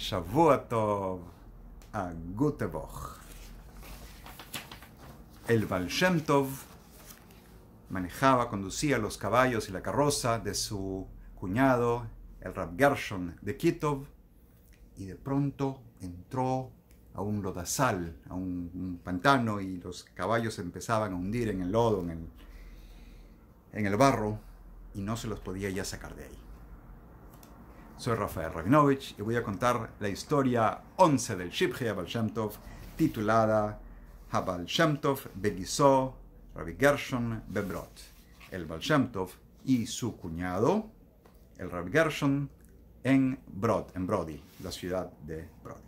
Shavuatov a Gutebog. El Valshemtov manejaba, conducía los caballos y la carroza de su cuñado, el Rab Gershon de Kitov, y de pronto entró a un lodazal, a un, pantano, y los caballos empezaban a hundir en el lodo, el, en el barro, y no se los podía ya sacar de ahí. Soy Rafael Rabinovich y voy a contar la historia 11 del Shibhi HaBal Shem titulada Habal Shem Tov Begisó Rabbi Gershon Bebrot. El Balshemtov y su cuñado, el Rabbi Gershon, en Brod, en Brody, la ciudad de Brody.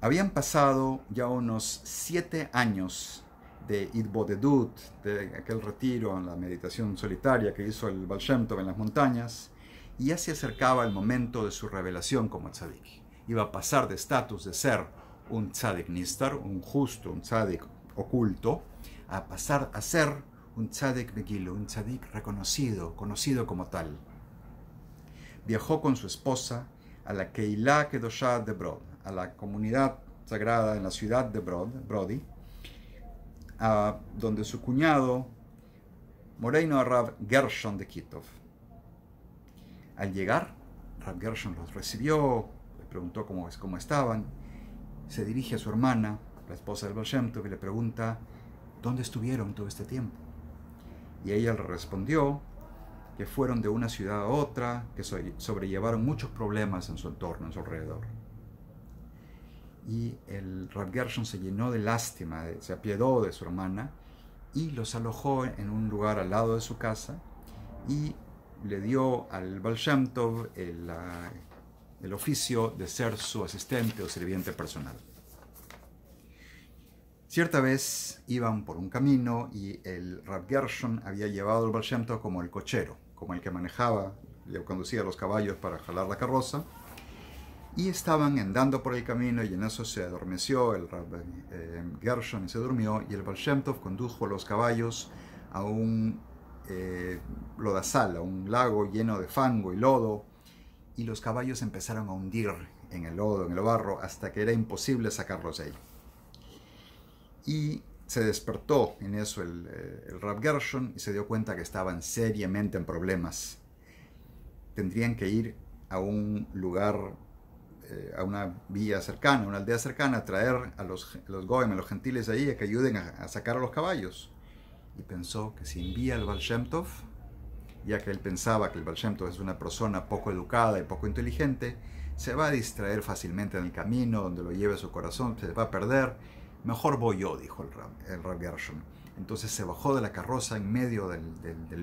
Habían pasado ya unos siete años de Idbodedut, de aquel retiro en la meditación solitaria que hizo el Balshemtov en las montañas, y ya se acercaba el momento de su revelación como tzadik. Iba a pasar de estatus de ser un tzadik nistar, un justo, un tzadik oculto, a pasar a ser un tzadik megilo, un tzadik reconocido, conocido como tal. Viajó con su esposa a la Keilah Kedoshah de Brod, a la comunidad sagrada en la ciudad de Brod, Brody, a, donde su cuñado, Moreno Arab Gershon de Kitov, al llegar, Rav Gershon los recibió, le preguntó cómo, cómo estaban, se dirige a su hermana, la esposa del Balshemtov, y le pregunta, ¿dónde estuvieron todo este tiempo? Y ella le respondió que fueron de una ciudad a otra, que sobrellevaron muchos problemas en su entorno, en su alrededor. Y el Rav Gershon se llenó de lástima, se apiedó de su hermana y los alojó en un lugar al lado de su casa y le dio al Balshamtov el, el oficio de ser su asistente o sirviente personal. Cierta vez iban por un camino y el Rab Gershon había llevado al Tov como el cochero, como el que manejaba le conducía los caballos para jalar la carroza. Y estaban andando por el camino y en eso se adormeció el Rab eh, Gershon y se durmió y el Tov condujo los caballos a un eh, lodazal, a un lago lleno de fango y lodo, y los caballos empezaron a hundir en el lodo, en el barro, hasta que era imposible sacarlos de ahí. Y se despertó en eso el, eh, el Gershon y se dio cuenta que estaban seriamente en problemas. Tendrían que ir a un lugar, eh, a una villa cercana, a una aldea cercana, a traer a los, los goem, a los gentiles de ahí, a que ayuden a sacar a los caballos y pensó que si envía al Valshemtov, ya que él pensaba que el Valshemtov es una persona poco educada y poco inteligente, se va a distraer fácilmente en el camino, donde lo lleve su corazón, se va a perder. Mejor voy yo, dijo el Rab, Gershon. Entonces se bajó de la carroza en medio del,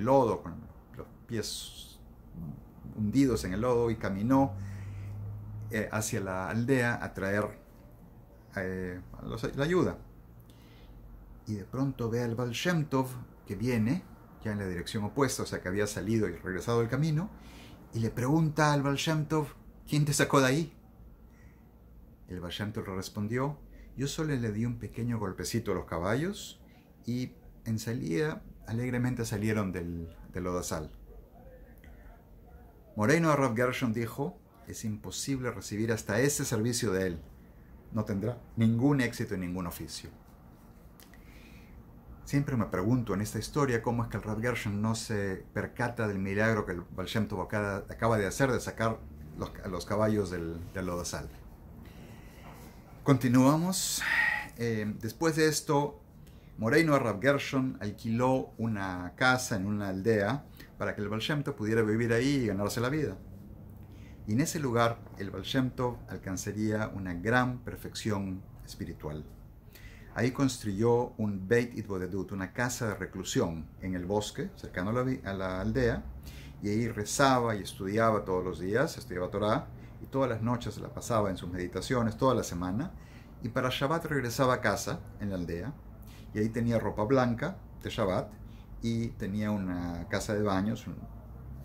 lodo, con los pies hundidos en el lodo, y caminó eh, hacia la aldea a traer eh, la ayuda y de pronto ve al Valshemtov que viene, ya en la dirección opuesta, o sea que había salido y regresado del camino, y le pregunta al Valshemtov ¿quién te sacó de ahí? El Valshemtov respondió, yo solo le di un pequeño golpecito a los caballos y en salida alegremente salieron del, del lodazal. Moreno a Rav Gershon dijo, es imposible recibir hasta ese servicio de él. No tendrá ningún éxito en ningún oficio. Siempre me pregunto en esta historia cómo es que el Rav Gershon no se percata del milagro que el Balshem acaba de hacer de sacar los, los caballos del, del, lodazal. Continuamos. Eh, después de esto, Moreno Rav Gershon alquiló una casa en una aldea para que el Balshem pudiera vivir ahí y ganarse la vida. Y en ese lugar, el Balshem alcanzaría una gran perfección espiritual. Ahí construyó un Beit Itbodedut, una casa de reclusión en el bosque, cercano a la, aldea, y ahí rezaba y estudiaba todos los días, estudiaba Torah, y todas las noches la pasaba en sus meditaciones, toda la semana, y para Shabbat regresaba a casa, en la aldea, y ahí tenía ropa blanca de Shabbat, y tenía una casa de baños, un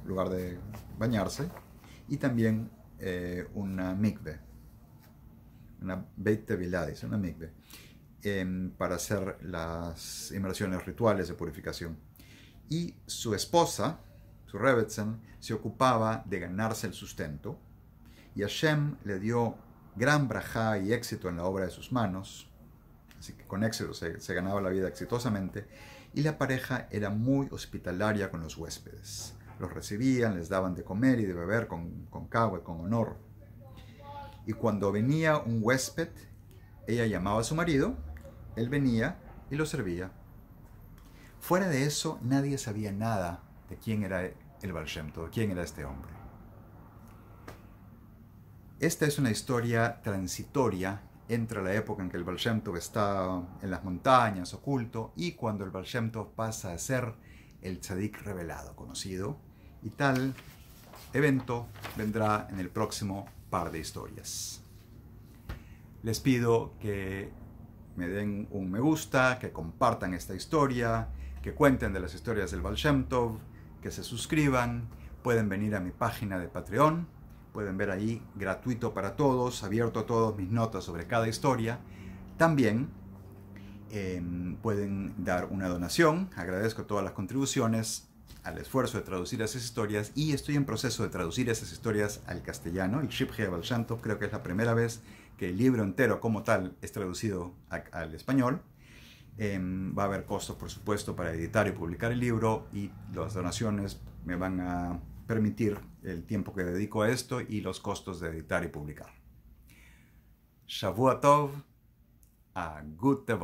lugar de bañarse, y también eh, una mikveh, una Beit Tevilá, una mikveh para hacer las inmersiones rituales de purificación. Y su esposa, su Rebetzin, se ocupaba de ganarse el sustento y Hashem le dio gran braja y éxito en la obra de sus manos, así que con éxito se, ganaba la vida exitosamente, y la pareja era muy hospitalaria con los huéspedes. Los recibían, les daban de comer y de beber con, con cabo y con honor. Y cuando venía un huésped, ella llamaba a su marido él venía y lo servía. Fuera de eso, nadie sabía nada de quién era el Barshemto, quién era este hombre. Esta es una historia transitoria entre la época en que el Balshemtov está en las montañas, oculto, y cuando el Balshemtov pasa a ser el tzadik revelado, conocido, y tal evento vendrá en el próximo par de historias. Les pido que me den un me gusta, que compartan esta historia, que cuenten de las historias del Balshemtov, que se suscriban, pueden venir a mi página de Patreon, pueden ver ahí gratuito para todos, abierto a todos mis notas sobre cada historia. También em, pueden dar una donación, agradezco todas las contribuciones al esfuerzo de traducir esas historias y estoy en proceso de traducir esas historias al castellano, y Shibhe de creo que es la primera vez que el libro entero como tal es traducido al español. Em, va a haber costos, por supuesto, para editar y publicar el libro y las donaciones me van a permitir el tiempo que dedico a esto y los costos de editar y publicar. Shavuot Tov, a Gute